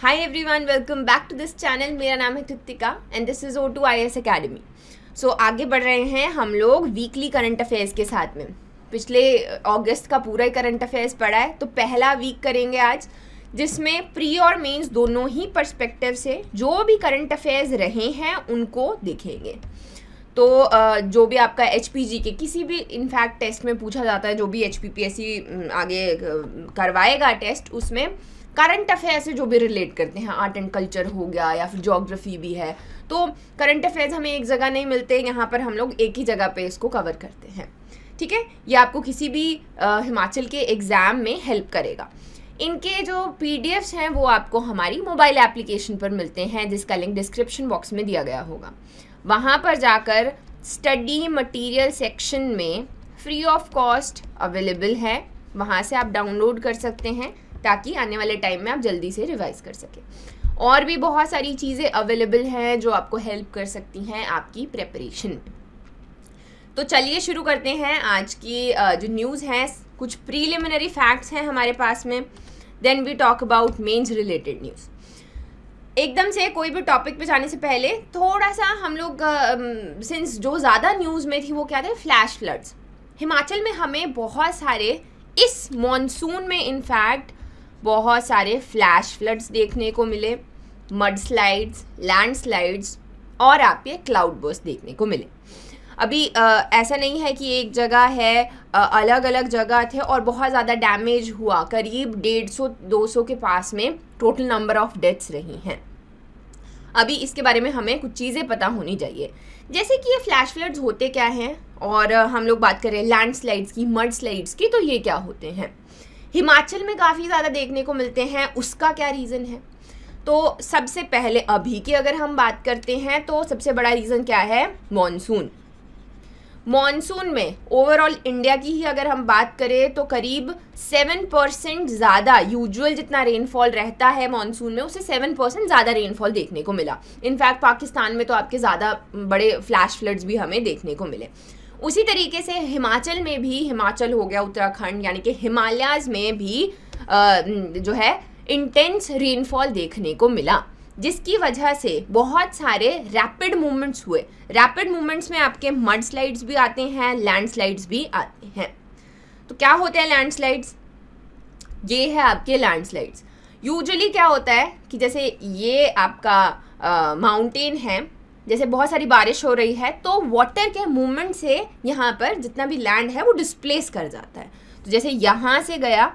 hi everyone welcome back to this channel मेरा नाम है Kritika and this is O two I S academy so आगे बढ़ रहे हैं हम लोग वीकली करंट अफेयर्स के साथ में पिछले अगस्त uh, का पूरा ही करंट अफेयर्स पड़ा है तो पहला वीक करेंगे आज जिसमें प्री और मेंस दोनों ही पर्सपेक्टिव से जो भी करंट अफेयर्स रहे हैं उनको देखेंगे तो uh, जो भी आपका एच के किसी भी इनफैक्ट टेस्ट में पूछा जाता है जो भी एच mm, आगे uh, करवाएगा टेस्ट उसमें करंट अफेयर से जो भी रिलेट करते हैं आर्ट एंड कल्चर हो गया या फिर जोग्राफी भी है तो करंट अफेयर्स हमें एक जगह नहीं मिलते यहाँ पर हम लोग एक ही जगह पे इसको कवर करते हैं ठीक है ये आपको किसी भी आ, हिमाचल के एग्ज़ाम में हेल्प करेगा इनके जो पी हैं वो आपको हमारी मोबाइल एप्लीकेशन पर मिलते हैं जिसका लिंक डिस्क्रिप्शन बॉक्स में दिया गया होगा वहाँ पर जाकर स्टडी मटेरियल सेक्शन में फ्री ऑफ कॉस्ट अवेलेबल है वहाँ से आप डाउनलोड कर सकते हैं ताकि आने वाले टाइम में आप जल्दी से रिवाइज़ कर सकें और भी बहुत सारी चीज़ें अवेलेबल हैं जो आपको हेल्प कर सकती हैं आपकी प्रेपरेशन में तो चलिए शुरू करते हैं आज की जो न्यूज़ हैं कुछ प्रीलिमिनरी फैक्ट्स हैं हमारे पास में then we talk about mains related news एकदम से कोई भी टॉपिक पे जाने से पहले थोड़ा सा हम लोग सिंस जो ज़्यादा न्यूज़ में थी वो क्या थे फ्लैश फ्लड्स हिमाचल में हमें बहुत सारे इस मॉनसून में इनफैक्ट बहुत सारे फ्लैश फ्लड्स देखने को मिले मड स्लाइड्स लैंड स्लाइड्स और आपके क्लाउड बर्स देखने को मिले अभी आ, ऐसा नहीं है कि एक जगह है आ, अलग अलग जगह थे और बहुत ज़्यादा डैमेज हुआ करीब डेढ़ सौ दो सौ के पास में टोटल नंबर ऑफ डेथ्स रही हैं अभी इसके बारे में हमें कुछ चीज़ें पता होनी चाहिए जैसे कि ये फ्लैश फ्लड्स होते क्या हैं और हम लोग बात करें लैंडस्लाइड्स की मड स्लाइड्स की तो ये क्या होते हैं हिमाचल में काफ़ी ज़्यादा देखने को मिलते हैं उसका क्या रीज़न है तो सबसे पहले अभी की अगर हम बात करते हैं तो सबसे बड़ा रीज़न क्या है मानसून मानसून में ओवरऑल इंडिया की ही अगर हम बात करें तो करीब सेवन परसेंट ज़्यादा यूजुअल जितना रेनफॉल रहता है मानसून में उसे सेवन परसेंट ज़्यादा रेनफॉल देखने को मिला इनफैक्ट पाकिस्तान में तो आपके ज़्यादा बड़े फ्लैश फ्लड्स भी हमें देखने को मिले उसी तरीके से हिमाचल में भी हिमाचल हो गया उत्तराखंड यानी कि हिमालयाज में भी आ, जो है इंटेंस रेनफॉल देखने को मिला जिसकी वजह से बहुत सारे रैपिड मूवमेंट्स हुए रैपिड मूवमेंट्स में आपके मड स्लाइड्स भी आते हैं लैंडस्लाइड्स भी आते हैं तो क्या होते हैं लैंडस्लाइड्स ये है आपके लैंडस्लाइड्स यूजली क्या होता है कि जैसे ये आपका माउंटेन है जैसे बहुत सारी बारिश हो रही है तो वाटर के मूवमेंट से यहाँ पर जितना भी लैंड है वो डिस्प्लेस कर जाता है तो जैसे यहाँ से गया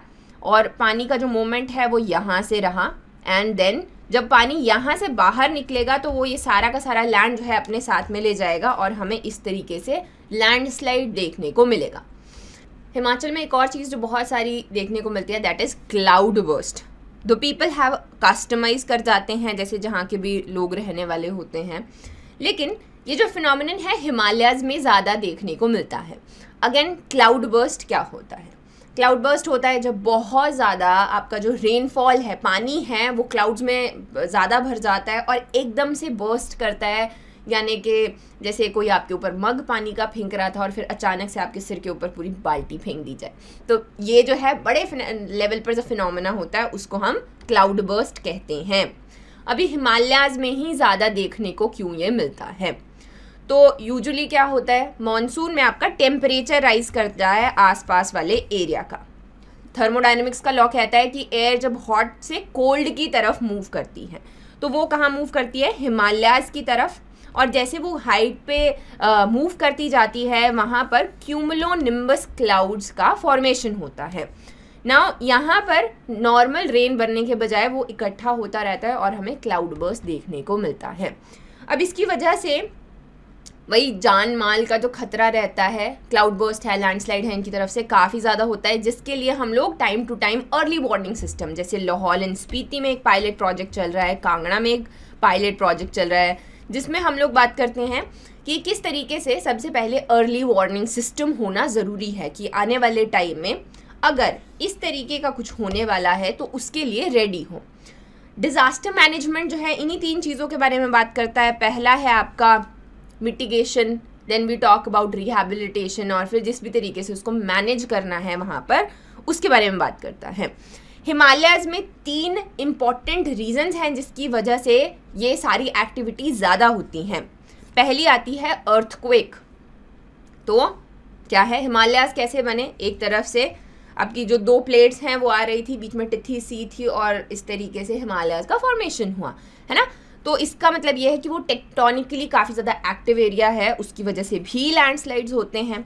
और पानी का जो मूवमेंट है वो यहाँ से रहा एंड देन जब पानी यहाँ से बाहर निकलेगा तो वो ये सारा का सारा लैंड जो है अपने साथ में ले जाएगा और हमें इस तरीके से लैंडस्लाइड देखने को मिलेगा हिमाचल में एक और चीज़ जो बहुत सारी देखने को मिलती है दैट इज़ क्लाउड बर्स्ट दो पीपल हैव कस्टमाइज़ कर जाते हैं जैसे जहाँ के भी लोग रहने वाले होते हैं लेकिन ये जो फिनमिन है हिमालयाज में ज़्यादा देखने को मिलता है अगेन क्लाउड बर्स्ट क्या होता है क्लाउड बर्स्ट होता है जब बहुत ज़्यादा आपका जो रेनफॉल है पानी है वो क्लाउड्स में ज़्यादा भर जाता है और एकदम से बर्स्ट करता है यानी कि जैसे कोई आपके ऊपर मग पानी का फेंक रहा था और फिर अचानक से आपके सिर के ऊपर पूरी बाल्टी फेंक दी जाए तो ये जो है बड़े लेवल पर जो फिनमिना होता है उसको हम क्लाउड बर्स्ट कहते हैं अभी हिमालयाज में ही ज़्यादा देखने को क्यों ये मिलता है तो यूजुअली क्या होता है मानसून में आपका टेम्परेचर राइज करता है आसपास वाले एरिया का थर्मोडाइनमिक्स का लॉ कहता है कि एयर जब हॉट से कोल्ड की तरफ मूव करती है तो वो कहाँ मूव करती है हिमालयाज की तरफ और जैसे वो हाइट पे मूव करती जाती है वहाँ पर क्यूमलो निम्बस क्लाउड्स का फॉर्मेशन होता है नाउ यहाँ पर नॉर्मल रेन बनने के बजाय वो इकट्ठा होता रहता है और हमें क्लाउड बर्स देखने को मिलता है अब इसकी वजह से वही जान माल का जो खतरा रहता है क्लाउड बर्स्ट है लैंडस्लाइड है इनकी तरफ से काफ़ी ज़्यादा होता है जिसके लिए हम लोग time to time early warning system जैसे लाहौल एंड स्पीति में एक पायलट प्रोजेक्ट चल रहा है कांगड़ा में एक पायलट प्रोजेक्ट चल रहा है जिसमें हम लोग बात करते हैं कि किस तरीके से सबसे पहले अर्ली वार्निंग सिस्टम होना ज़रूरी है कि आने वाले टाइम में अगर इस तरीके का कुछ होने वाला है तो उसके लिए रेडी हो डिज़ास्टर मैनेजमेंट जो है इन्हीं तीन चीज़ों के बारे में बात करता है पहला है आपका mitigation then we talk about rehabilitation और फिर जिस भी तरीके से उसको मैनेज करना है वहाँ पर उसके बारे में बात करता है हिमालयाज़ में तीन इम्पॉर्टेंट रीजंस हैं जिसकी वजह से ये सारी एक्टिविटी ज़्यादा होती हैं पहली आती है अर्थक्वेक तो क्या है हिमालयाज कैसे बने एक तरफ से आपकी जो दो प्लेट्स हैं वो आ रही थी बीच में टिथी सी थी और इस तरीके से हिमालय का फॉर्मेशन हुआ है ना तो इसका मतलब ये है कि वो टेक्टोनिकली काफ़ी ज़्यादा एक्टिव एरिया है उसकी वजह से भी लैंडस्लाइड्स होते हैं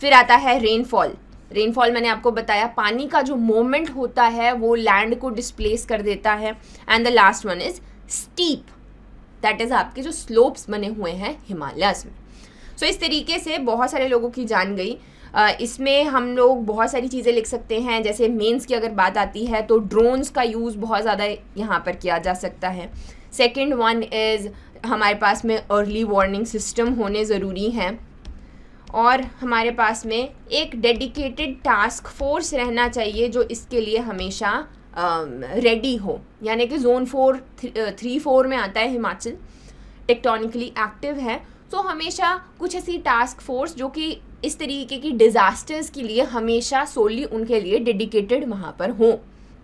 फिर आता है रेनफॉल रेनफॉल मैंने आपको बताया पानी का जो मोमेंट होता है वो लैंड को डिस्प्लेस कर देता है and the last one is steep that is आपके जो स्लोप्स बने हुए हैं हिमालयस में सो so, इस तरीके से बहुत सारे लोगों की जान गई इसमें हम लोग बहुत सारी चीज़ें लिख सकते हैं जैसे मेंस की अगर बात आती है तो ड्रोन्स का यूज़ बहुत ज़्यादा यहाँ पर किया जा सकता है सेकेंड वन इज़ हमारे पास में अर्ली वार्निंग सिस्टम होने ज़रूरी हैं और हमारे पास में एक डेडिकेटेड टास्क फोर्स रहना चाहिए जो इसके लिए हमेशा रेडी हो यानी कि जोन फोर थ्री फोर में आता है हिमाचल टेक्टोनिकली एक्टिव है तो हमेशा कुछ ऐसी टास्क फोर्स जो कि इस तरीके की डिज़ास्टर्स के लिए हमेशा सोली उनके लिए डेडिकेटेड वहां पर हों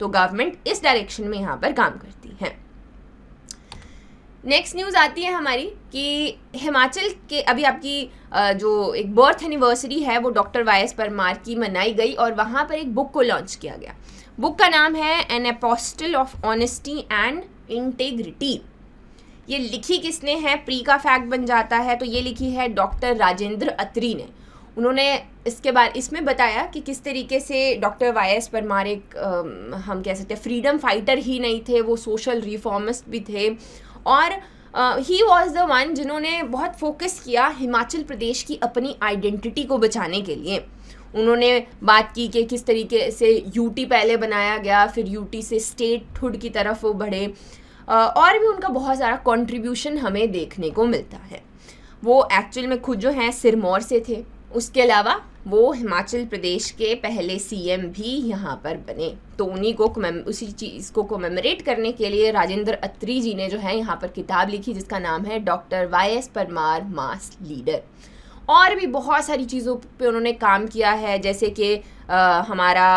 तो गवर्नमेंट इस डायरेक्शन में यहाँ पर काम करती है नेक्स्ट न्यूज़ आती है हमारी कि हिमाचल के अभी आपकी जो एक बर्थ एनिवर्सरी है वो डॉक्टर वाई एस परमार की मनाई गई और वहाँ पर एक बुक को लॉन्च किया गया बुक का नाम है an apostle of honesty and integrity ये लिखी किसने है प्री का फैक्ट बन जाता है तो ये लिखी है डॉक्टर राजेंद्र अत्री ने उन्होंने इसके बारे इसमें बताया कि किस तरीके से डॉक्टर वाई एस परमार एक हम कह सकते हैं फ्रीडम फाइटर ही नहीं थे वो सोशल रिफॉर्मिस्ट भी थे और ही वॉज द वन जिन्होंने बहुत फोकस किया हिमाचल प्रदेश की अपनी आइडेंटिटी को बचाने के लिए उन्होंने बात की कि किस तरीके से यूटी पहले बनाया गया फिर यूटी से स्टेट हुड की तरफ वो बढ़े और भी उनका बहुत सारा कंट्रीब्यूशन हमें देखने को मिलता है वो एक्चुअल में खुद जो हैं सिरमौर से थे उसके अलावा वो हिमाचल प्रदेश के पहले सीएम भी यहाँ पर बने तो उन्हीं को उसी चीज़ को कोमेमोरेट करने के लिए राजेंद्र अत्री जी ने जो है यहाँ पर किताब लिखी जिसका नाम है doctor Y S Parmar mass leader और भी बहुत सारी चीज़ों पे उन्होंने काम किया है जैसे कि हमारा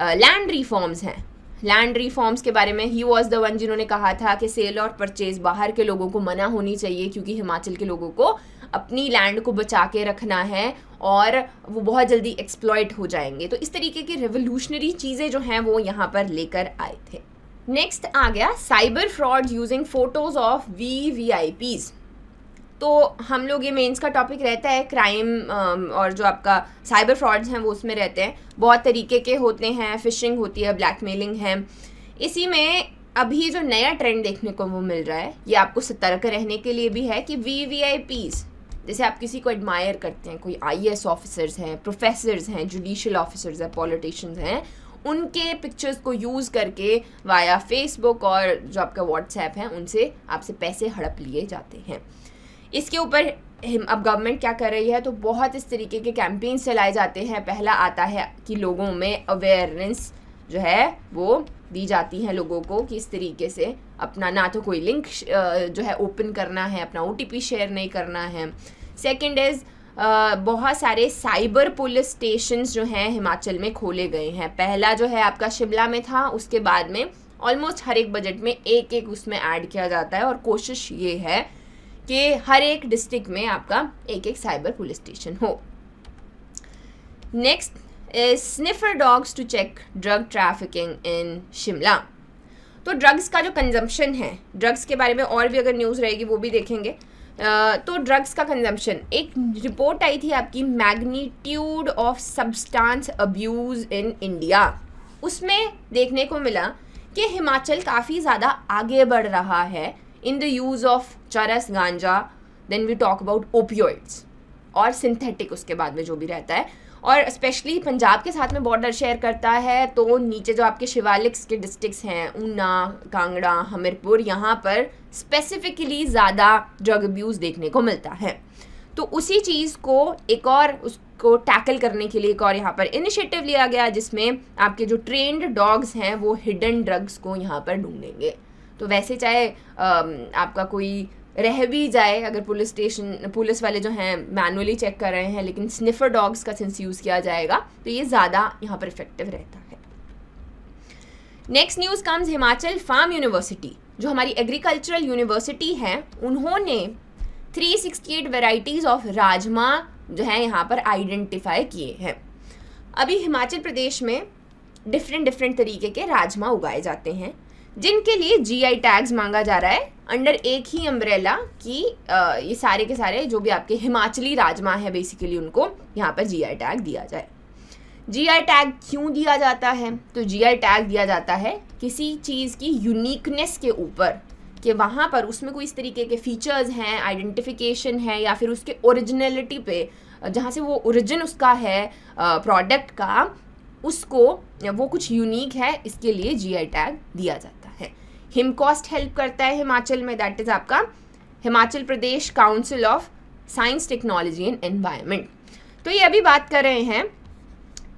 लैंड रिफॉर्म्स हैं लैंड रिफॉर्म्स के बारे में ही वॉज द वन जिन्होंने कहा था कि सेल और परचेज बाहर के लोगों को मना होनी चाहिए क्योंकि हिमाचल के लोगों को अपनी लैंड को बचा के रखना है और वो बहुत जल्दी एक्सप्लॉयट हो जाएंगे तो इस तरीके की रेवोल्यूशनरी चीज़ें जो हैं वो यहाँ पर लेकर आए थे नेक्स्ट आ गया cyber fraud using photos of V V I Ps तो हम लोग ये मेंस का टॉपिक रहता है क्राइम um, और जो आपका साइबर फ्रॉड्स हैं वो उसमें रहते हैं बहुत तरीके के होते हैं फिशिंग होती है ब्लैकमेलिंग है इसी में अभी जो नया ट्रेंड देखने को वो मिल रहा है ये आपको सतर्क रहने के लिए भी है कि वी वी आई पीज़ जैसे आप किसी को एडमायर करते हैं कोई एस ऑफिसर्स हैं प्रोफेसर्स हैं जुडिशल ऑफिसर्स हैं पॉलिटिशियंस हैं उनके पिक्चर्स को यूज़ करके वाया फेसबुक और जो आपका व्हाट्सएप है उनसे आपसे पैसे हड़प लिए जाते हैं इसके ऊपर अब गवर्नमेंट क्या कर रही है तो बहुत इस तरीके के कैंपेन्स चलाए जाते हैं पहला आता है कि लोगों में अवेयरनेस जो है वो दी जाती है लोगों को कि इस तरीके से अपना ना तो कोई लिंक जो है ओपन करना है अपना ओ शेयर नहीं करना है सेकेंड इज़ Uh, बहुत सारे साइबर पुलिस स्टेशन जो हैं हिमाचल में खोले गए हैं पहला जो है आपका शिमला में था उसके बाद में ऑलमोस्ट हर एक बजट में एक एक उसमें ऐड किया जाता है और कोशिश ये है कि हर एक डिस्ट्रिक्ट में आपका एक एक साइबर पुलिस स्टेशन हो next is sniffer dogs to check drug trafficking in Shimla तो ड्रग्स का जो कंजम्पशन है ड्रग्स के बारे में और भी अगर न्यूज़ रहेगी वो भी देखेंगे तो ड्रग्स का कंजम्पशन एक रिपोर्ट आई थी आपकी magnitude of substance abuse in India उसमें देखने को मिला कि हिमाचल काफ़ी ज़्यादा आगे बढ़ रहा है इन द यूज़ ऑफ चरस गांजा then we talk about opioids और सिंथेटिक उसके बाद में जो भी रहता है और स्पेशली पंजाब के साथ में बॉर्डर शेयर करता है तो नीचे जो आपके शिवालिक्स के डिस्ट्रिक्स हैं ऊना कांगड़ा हमीरपुर यहाँ पर स्पेसिफिकली ज़्यादा ड्रग अब्यूज़ देखने को मिलता है तो उसी चीज़ को एक और उसको टैकल करने के लिए एक और यहाँ पर इनिशिएटिव लिया गया जिसमें आपके जो ट्रेंड डॉग्स हैं वो हिडन ड्रग्स को यहाँ पर ढूंढेंगे तो वैसे चाहे आपका कोई रह भी जाए अगर पुलिस स्टेशन पुलिस वाले जो हैं मैनुअली चेक कर रहे हैं लेकिन स्निफर डॉग्स का सेंस यूज़ किया जाएगा तो ये ज़्यादा यहाँ पर इफेक्टिव रहता है next news comes Himachal farm university जो हमारी एग्रीकल्चरल यूनिवर्सिटी है उन्होंने 368 वेराइटीज़ ऑफ राजमा जो है यहाँ पर आइडेंटिफाई किए हैं अभी हिमाचल प्रदेश में डिफरेंट डिफरेंट तरीके के राजमा उगाए जाते हैं जिनके लिए जीआई टैग्स मांगा जा रहा है अंडर एक ही अम्ब्रेला कि ये सारे के सारे जो भी आपके हिमाचली राजमा है बेसिकली उनको यहाँ पर जीआई टैग दिया जाए जीआई टैग क्यों दिया जाता है तो जीआई टैग दिया जाता है किसी चीज़ की यूनिकनेस के ऊपर कि वहाँ पर उसमें कोई इस तरीके के फीचर्स हैं आइडेंटिफिकेशन है या फिर उसके ओरिजिनलिटी पे जहाँ से वो ओरिजिन उसका है प्रोडक्ट का उसको वो कुछ यूनिक है इसके लिए आई टैग दिया जाता है हिम कॉस्ट हेल्प करता है हिमाचल में दैट इज़ आपका Himachal Pradesh council of science technology and environment तो ये अभी बात कर रहे हैं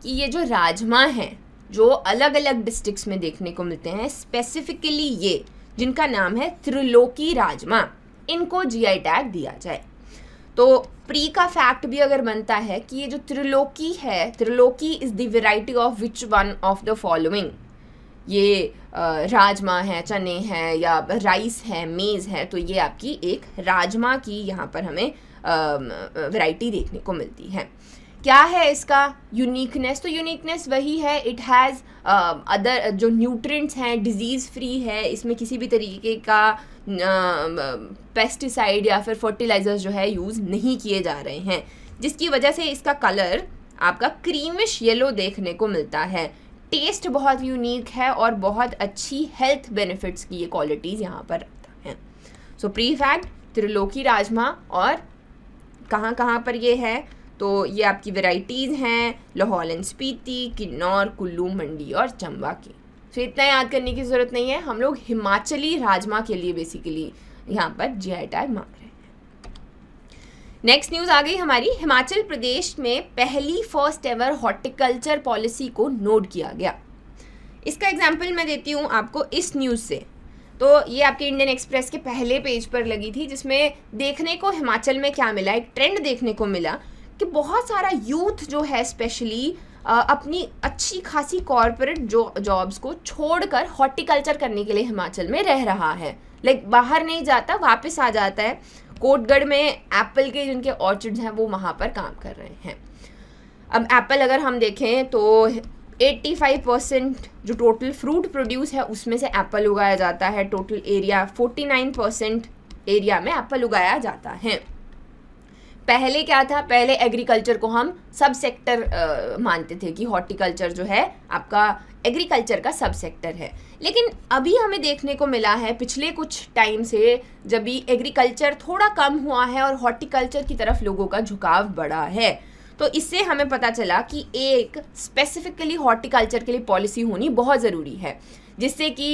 कि ये जो राजमा हैं जो अलग अलग डिस्ट्रिक्ट्स में देखने को मिलते हैं स्पेसिफिकली ये जिनका नाम है त्रिलोकी राजमा इनको जी टैग दिया जाए तो प्री का फैक्ट भी अगर बनता है कि ये जो त्रिलोकी है Triloki is the variety of which one of the following ये राजमा है चने हैं या राइस है मेज़ है तो ये आपकी एक राजमा की यहाँ पर हमें वैरायटी देखने को मिलती है क्या है इसका यूनिकनेस तो यूनिकनेस वही है इट हैज़ अदर जो न्यूट्रिएंट्स हैं डिजीज़ फ्री है इसमें किसी भी तरीके का पेस्टिसाइड um, uh, um, या फिर फर्टिलाइज़र्स जो है यूज़ नहीं किए जा रहे हैं जिसकी वजह से इसका कलर आपका क्रीमिश येलो देखने को मिलता है टेस्ट बहुत यूनिक है और बहुत अच्छी हेल्थ बेनिफिट्स की ये क्वालिटीज़ यहाँ पर हैं है सो फैक्ट त्रिलोकी राजमा और कहाँ कहाँ पर ये है तो ये आपकी वेराइटीज़ हैं लाहौल एंड स्पीति किन्नौर कुल्लू मंडी और चंबा की तो इतना याद करने की ज़रूरत नहीं है हम लोग हिमाचली राजमा के लिए बेसिकली यहाँ पर जी आई टैग मांग रहे हैं नेक्स्ट न्यूज़ आ गई हमारी हिमाचल प्रदेश में पहली फर्स्ट एवर हॉर्टिकल्चर पॉलिसी को नोट किया गया इसका एग्जाम्पल मैं देती हूँ आपको इस न्यूज़ से तो ये आपके इंडियन एक्सप्रेस के पहले पेज पर लगी थी जिसमें देखने को हिमाचल में क्या मिला एक ट्रेंड देखने को मिला कि बहुत सारा यूथ जो है स्पेशली अपनी अच्छी खासी कॉरपोरेट जो जॉब्स को छोड़कर हॉर्टिकल्चर करने के लिए हिमाचल में रह रहा है लाइक बाहर नहीं जाता वापस आ जाता है कोटगढ़ में एप्पल के जिनके ऑर्चिड हैं वो वहाँ पर काम कर रहे हैं अब एप्पल अगर हम देखें तो 85 परसेंट जो टोटल फ्रूट प्रोड्यूस है उसमें से एप्पल उगाया जाता है टोटल एरिया 49 परसेंट एरिया में एप्पल उगाया जाता है पहले क्या था पहले एग्रीकल्चर को हम सब सेक्टर मानते थे कि हॉर्टिकल्चर जो है आपका एग्रीकल्चर का सब सेक्टर है लेकिन अभी हमें देखने को मिला है पिछले कुछ टाइम से जब भी एग्रीकल्चर थोड़ा कम हुआ है और हॉर्टिकल्चर की तरफ लोगों का झुकाव बढ़ा है तो इससे हमें पता चला कि एक स्पेसिफिकली हॉर्टिकल्चर के लिए पॉलिसी होनी बहुत ज़रूरी है जिससे कि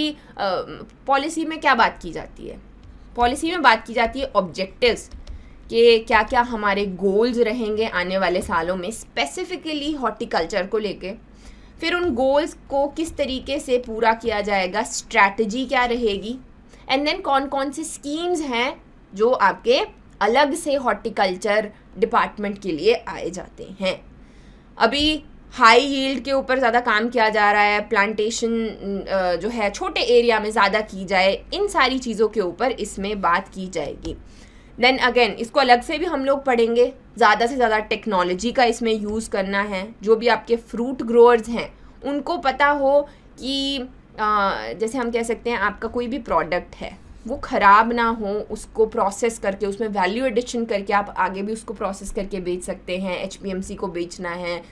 पॉलिसी में क्या बात की जाती है पॉलिसी में बात की जाती है ऑब्जेक्टिव्स कि क्या क्या हमारे गोल्स रहेंगे आने वाले सालों में स्पेसिफिकली हॉर्टिकल्चर को लेके फिर उन गोल्स को किस तरीके से पूरा किया जाएगा स्ट्रैटेजी क्या रहेगी एंड देन कौन कौन सी स्कीम्स हैं जो आपके अलग से हॉर्टिकल्चर डिपार्टमेंट के लिए आए जाते हैं अभी हाई यील्ड के ऊपर ज़्यादा काम किया जा रहा है प्लांटेशन जो है छोटे एरिया में ज़्यादा की जाए इन सारी चीज़ों के ऊपर इसमें बात की जाएगी देन अगेन इसको अलग से भी हम लोग पढ़ेंगे ज़्यादा से ज़्यादा टेक्नोलॉजी का इसमें यूज़ करना है जो भी आपके फ्रूट ग्रोअर्स हैं उनको पता हो कि आ, जैसे हम कह सकते हैं आपका कोई भी प्रोडक्ट है वो ख़राब ना हो उसको प्रोसेस करके उसमें वैल्यू एडिशन करके आप आगे भी उसको प्रोसेस करके बेच सकते हैं एच को बेचना है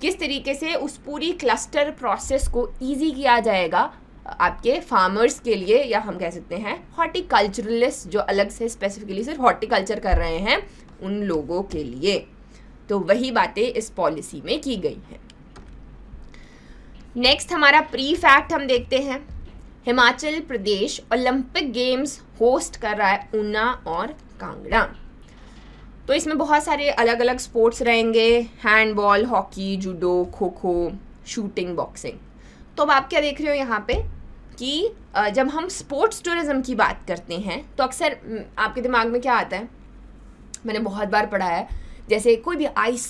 किस तरीके से उस पूरी क्लस्टर प्रोसेस को ईजी किया जाएगा आपके फार्मर्स के लिए या हम कह सकते हैं हॉर्टिकल्चरलिस्ट जो अलग से स्पेसिफिकली सिर्फ हॉर्टिकल्चर कर रहे हैं उन लोगों के लिए तो वही बातें इस पॉलिसी में की गई हैं नेक्स्ट हमारा प्री फैक्ट हम देखते हैं Himachal Pradesh Olympic games host कर रहा है ऊना और कांगड़ा तो इसमें बहुत सारे अलग अलग स्पोर्ट्स रहेंगे हैंडबॉल हॉकी जूडो खो खो शूटिंग बॉक्सिंग तो अब आप क्या देख रहे हो यहाँ पे कि जब हम स्पोर्ट्स टूरिज़म की बात करते हैं तो अक्सर आपके दिमाग में क्या आता है मैंने बहुत बार पढ़ा है जैसे कोई भी आइस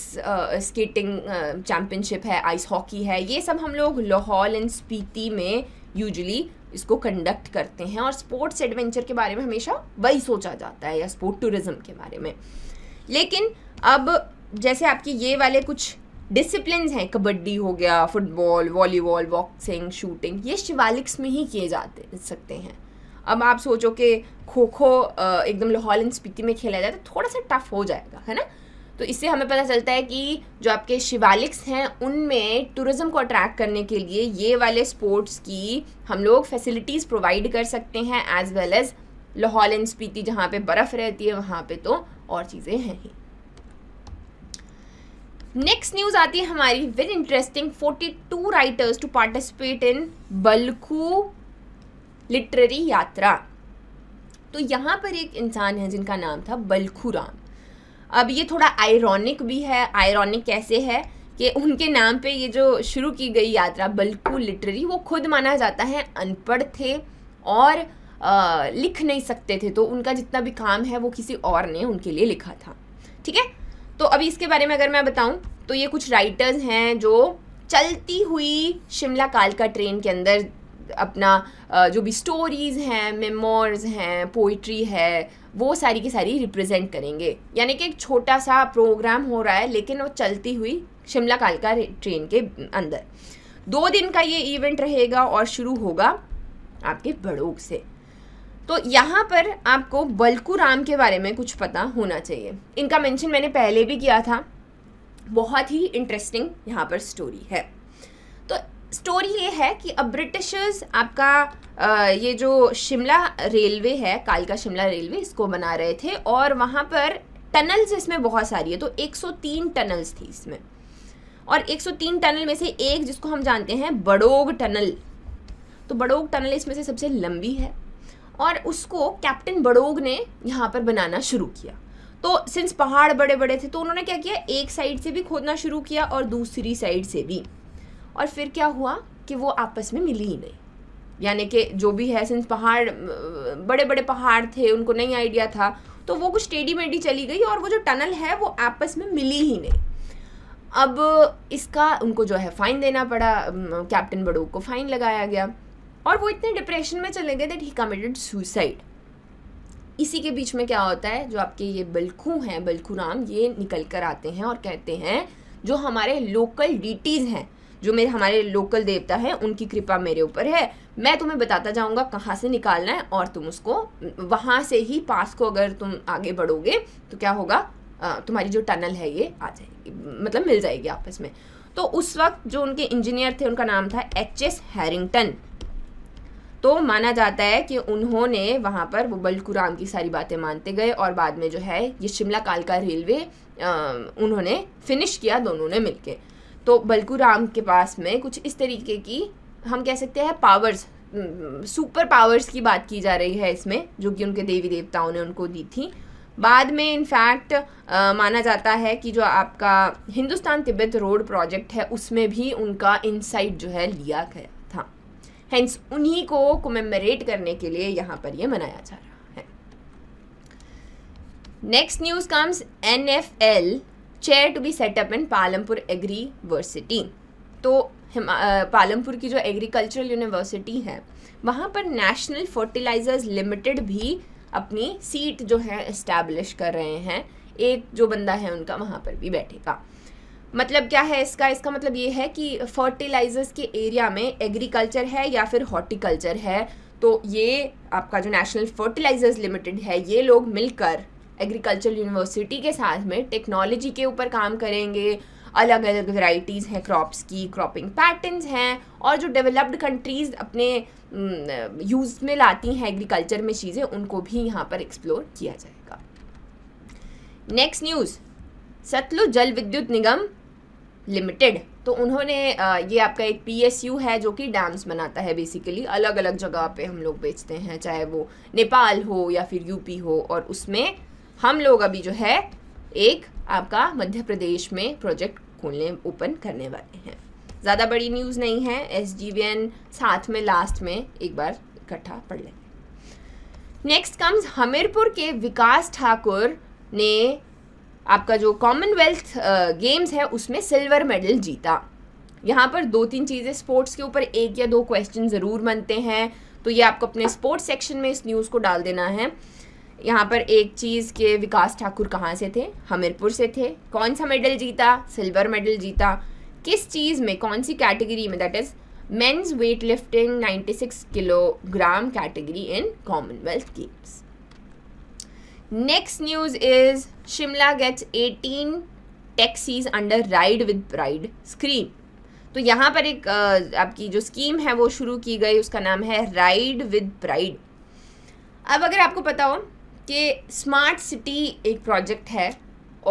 स्केटिंग चैम्पियनशिप है आइस हॉकी है ये सब हम लोग लाहौल एंड स्पीति में यूजली इसको कंडक्ट करते हैं और स्पोर्ट्स एडवेंचर के बारे में हमेशा वही सोचा जाता है या स्पोर्ट टूरिज़म के बारे में लेकिन अब जैसे आपके ये वाले कुछ डिसिप्लिन हैं कबड्डी हो गया फुटबॉल वॉलीबॉल बॉक्सिंग शूटिंग ये शिवालिक्स में ही किए जाते सकते हैं अब आप सोचो कि खो खो एकदम लाहौल एंड स्पीति में खेला जाए तो थोड़ा सा टफ हो जाएगा है ना तो इससे हमें पता चलता है कि जो आपके शिवालिक्स हैं उनमें टूरिज़्म को अट्रैक्ट करने के लिए ये वाले स्पोर्ट्स की हम लोग फैसिलिटीज़ प्रोवाइड कर सकते हैं as well as Lahaul and Spiti जहाँ पे बर्फ़ रहती है वहाँ पे तो और चीज़ें हैं ही नेक्स्ट न्यूज़ आती है हमारी very interesting 42 writers to participate in Balkhu literary yatra तो यहाँ पर एक इंसान है जिनका नाम था बलखू राम अब ये थोड़ा आयरॉनिक भी है आयरॉनिक कैसे है कि उनके नाम पे ये जो शुरू की गई यात्रा बलखू लिटरेरी वो खुद माना जाता है अनपढ़ थे और आ, लिख नहीं सकते थे तो उनका जितना भी काम है वो किसी और ने उनके लिए लिखा था ठीक है तो अभी इसके बारे में अगर मैं बताऊँ तो ये कुछ राइटर्स हैं जो चलती हुई शिमला कालका ट्रेन के अंदर अपना जो भी स्टोरीज़ हैं मेमोर्स हैं पोइट्री है वो सारी की सारी रिप्रेजेंट करेंगे यानी कि एक छोटा सा प्रोग्राम हो रहा है लेकिन वो चलती हुई शिमला कालका ट्रेन के अंदर दो दिन का ये इवेंट रहेगा और शुरू होगा आपके बड़ोग से तो यहाँ पर आपको राम के बारे में कुछ पता होना चाहिए इनका मेंशन मैंने पहले भी किया था बहुत ही इंटरेस्टिंग यहाँ पर स्टोरी है तो स्टोरी ये है कि अब ब्रिटिशर्स आपका आ, ये जो शिमला रेलवे है कालका शिमला रेलवे इसको बना रहे थे और वहाँ पर टनल्स इसमें बहुत सारी है तो 103 टनल्स थी इसमें और 103 टनल में से एक जिसको हम जानते हैं बड़ोग टनल तो बड़ोग टनल इसमें से सबसे लंबी है और उसको कैप्टन बड़ोग ने यहाँ पर बनाना शुरू किया तो सिंस पहाड़ बड़े बड़े थे तो उन्होंने क्या किया एक साइड से भी खोदना शुरू किया और दूसरी साइड से भी और फिर क्या हुआ कि वो आपस में मिली ही नहीं यानी कि जो भी है सिंस पहाड़ बड़े बड़े पहाड़ थे उनको नहीं आइडिया था तो वो कुछ टेढ़ी मेढ़ी चली गई और वो जो टनल है वो आपस में मिली ही नहीं अब इसका उनको जो है फ़ाइन देना पड़ा कैप्टन बड़ोग को फ़ाइन लगाया गया और वो इतने डिप्रेशन में चले गए दैट ही कमिटेड सुसाइड इसी के बीच में क्या होता है जो आपके ये बल्खू हैं बल्खू राम ये निकल कर आते हैं और कहते हैं जो हमारे लोकल डीटीज़ हैं जो मेरे हमारे लोकल देवता हैं उनकी कृपा मेरे ऊपर है मैं तुम्हें बताता जाऊंगा कहाँ से निकालना है और तुम उसको वहाँ से ही पास को अगर तुम आगे बढ़ोगे तो क्या होगा तुम्हारी जो टनल है ये आ जाएगी मतलब मिल जाएगी आपस में तो उस वक्त जो उनके इंजीनियर थे उनका नाम था एच एस हैरिंगटन तो माना जाता है कि उन्होंने वहाँ पर वो बल्कुराम की सारी बातें मानते गए और बाद में जो है ये शिमला कालका रेलवे उन्होंने फिनिश किया दोनों ने मिलके तो बल्कुराम के पास में कुछ इस तरीके की हम कह सकते हैं पावर्स सुपर पावर्स की बात की जा रही है इसमें जो कि उनके देवी देवताओं ने उनको दी थी बाद में इनफैक्ट माना जाता है कि जो आपका हिंदुस्तान तिब्बत रोड प्रोजेक्ट है उसमें भी उनका इनसाइट जो है लिया गया हैंस उन्हीं को कमेमोरेट करने के लिए यहाँ पर ये मनाया जा रहा है next news comes N F L chair to be set up in Palampur agriversity तो पालमपुर की जो एग्रीकल्चरल यूनिवर्सिटी है वहाँ पर नेशनल फर्टिलाइजर्स लिमिटेड भी अपनी सीट जो है इस्टेब्लिश कर रहे हैं एक जो बंदा है उनका वहाँ पर भी बैठेगा मतलब क्या है इसका इसका मतलब ये है कि फर्टिलाइजर्स के एरिया में एग्रीकल्चर है या फिर हॉर्टिकल्चर है तो ये आपका जो नेशनल फर्टिलाइजर्स लिमिटेड है ये लोग मिलकर एग्रीकल्चर यूनिवर्सिटी के साथ में टेक्नोलॉजी के ऊपर काम करेंगे अलग अलग वैरायटीज़ हैं क्रॉप्स की क्रॉपिंग पैटर्न्स हैं और जो डेवलप्ड कंट्रीज़ अपने यूज़ में लाती हैं एग्रीकल्चर में चीज़ें उनको भी यहाँ पर एक्सप्लोर किया जाएगा नेक्स्ट न्यूज़ सतलुज जल विद्युत निगम लिमिटेड तो उन्होंने ये आपका एक पीएसयू है जो कि डैम्स बनाता है बेसिकली अलग अलग जगह पे हम लोग बेचते हैं चाहे वो नेपाल हो या फिर यूपी हो और उसमें हम लोग अभी जो है एक आपका मध्य प्रदेश में प्रोजेक्ट खोलने ओपन करने वाले हैं ज़्यादा बड़ी न्यूज़ नहीं है एस साथ में लास्ट में एक बार इकट्ठा पढ़ लेंगे नेक्स्ट कम्स हमीरपुर के विकास ठाकुर ने आपका जो कॉमनवेल्थ गेम्स है उसमें सिल्वर मेडल जीता यहाँ पर दो तीन चीज़ें स्पोर्ट्स के ऊपर एक या दो क्वेश्चन ज़रूर बनते हैं तो ये आपको अपने स्पोर्ट्स सेक्शन में इस न्यूज़ को डाल देना है यहाँ पर एक चीज़ के विकास ठाकुर कहाँ से थे हमीरपुर से थे कौन सा मेडल जीता सिल्वर मेडल जीता किस चीज़ में कौन सी कैटेगरी में that is men's weight lifting six kilogram category in Commonwealth games next news is Shimla gets 18 taxis under ride with Pride scream तो यहाँ पर एक आपकी जो स्कीम है वो शुरू की गई उसका नाम है राइड विद प्राइड अब अगर आपको पता हो कि स्मार्ट सिटी एक प्रोजेक्ट है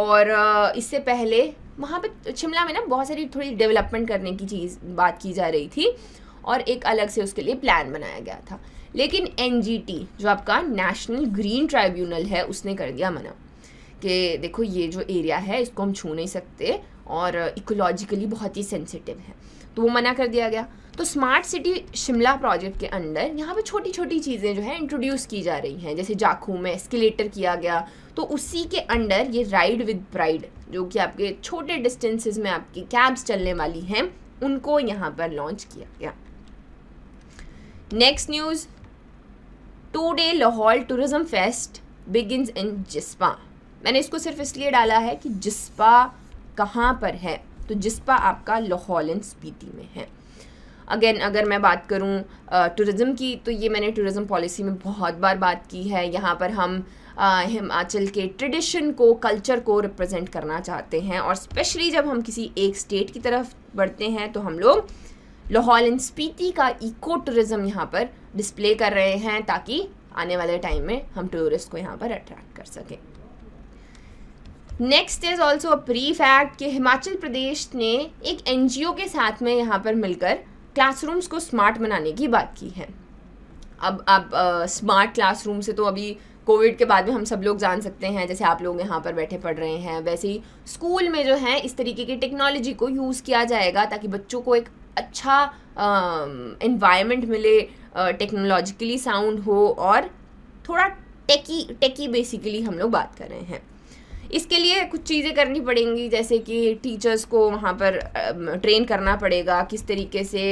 और इससे पहले वहाँ पर शिमला में ना बहुत सारी थोड़ी डेवलपमेंट करने की चीज़ बात की जा रही थी और एक अलग से उसके लिए प्लान बनाया गया था लेकिन एन जो आपका नेशनल ग्रीन ट्राइब्यूनल है उसने कर दिया मना कि देखो ये जो एरिया है इसको हम छू नहीं सकते और इकोलॉजिकली बहुत ही सेंसिटिव है तो वो मना कर दिया गया तो स्मार्ट सिटी शिमला प्रोजेक्ट के अंदर यहाँ पे छोटी छोटी चीज़ें जो है इंट्रोड्यूस की जा रही हैं जैसे जाखू में एस्केलेटर किया गया तो उसी के अंडर ये राइड विद प्राइड जो कि आपके छोटे डिस्टेंसेस में आपकी कैब्स चलने वाली हैं उनको यहाँ पर लॉन्च किया गया next news today Lahaul tourism fest begins in Jispa मैंने इसको सिर्फ इसलिए डाला है कि जिस्पा कहाँ पर है तो जिस्पा आपका लाहौल एंड स्पीति में है अगेन अगर मैं बात करूँ टूरिज़म की तो ये मैंने टूरिज़म पॉलिसी में बहुत बार बात की है यहाँ पर हम हिमाचल के ट्रेडिशन को कल्चर को रिप्रेजेंट करना चाहते हैं और स्पेशली जब हम किसी एक स्टेट की तरफ बढ़ते हैं तो हम लोग लाहौल एंड स्पीति का इको टूरिज़्म यहाँ पर डिस्प्ले कर रहे हैं ताकि आने वाले टाइम में हम टूरिस्ट को यहाँ पर अट्रैक्ट कर सकें next is also a act कि हिमाचल प्रदेश ने एक एन के साथ में यहाँ पर मिलकर क्लासरूम्स को स्मार्ट बनाने की बात की है अब आप स्मार्ट क्लासरूम से तो अभी कोविड के बाद में हम सब लोग जान सकते हैं जैसे आप लोग यहाँ पर बैठे पढ़ रहे हैं वैसे ही स्कूल में जो है इस तरीके की टेक्नोलॉजी को यूज़ किया जाएगा ताकि बच्चों को एक अच्छा इन्वायरमेंट मिले टेक्नोलॉजिकली साउंड हो और थोड़ा टेकी टेकी बेसिकली हम लोग बात कर रहे हैं इसके लिए कुछ चीज़ें करनी पड़ेंगी जैसे कि टीचर्स को वहाँ पर ट्रेन करना पड़ेगा किस तरीके से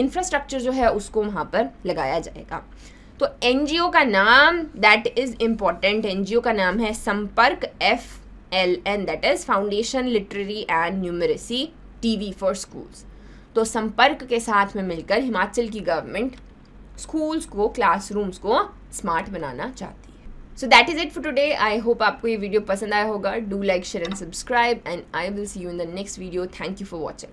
इंफ्रास्ट्रक्चर जो है उसको वहाँ पर लगाया जाएगा तो एन का नाम दैट इज़ इम्पॉर्टेंट एन का नाम है Sampark F L N that is foundation literary and numeracy T V for schools तो संपर्क के साथ में मिलकर हिमाचल की गवर्नमेंट स्कूल्स को क्लासरूम्स को स्मार्ट बनाना चाहती है so that is it for today I hope आपको ये वीडियो पसंद आया होगा do like share and subscribe and I will see you in the next video thank you for watching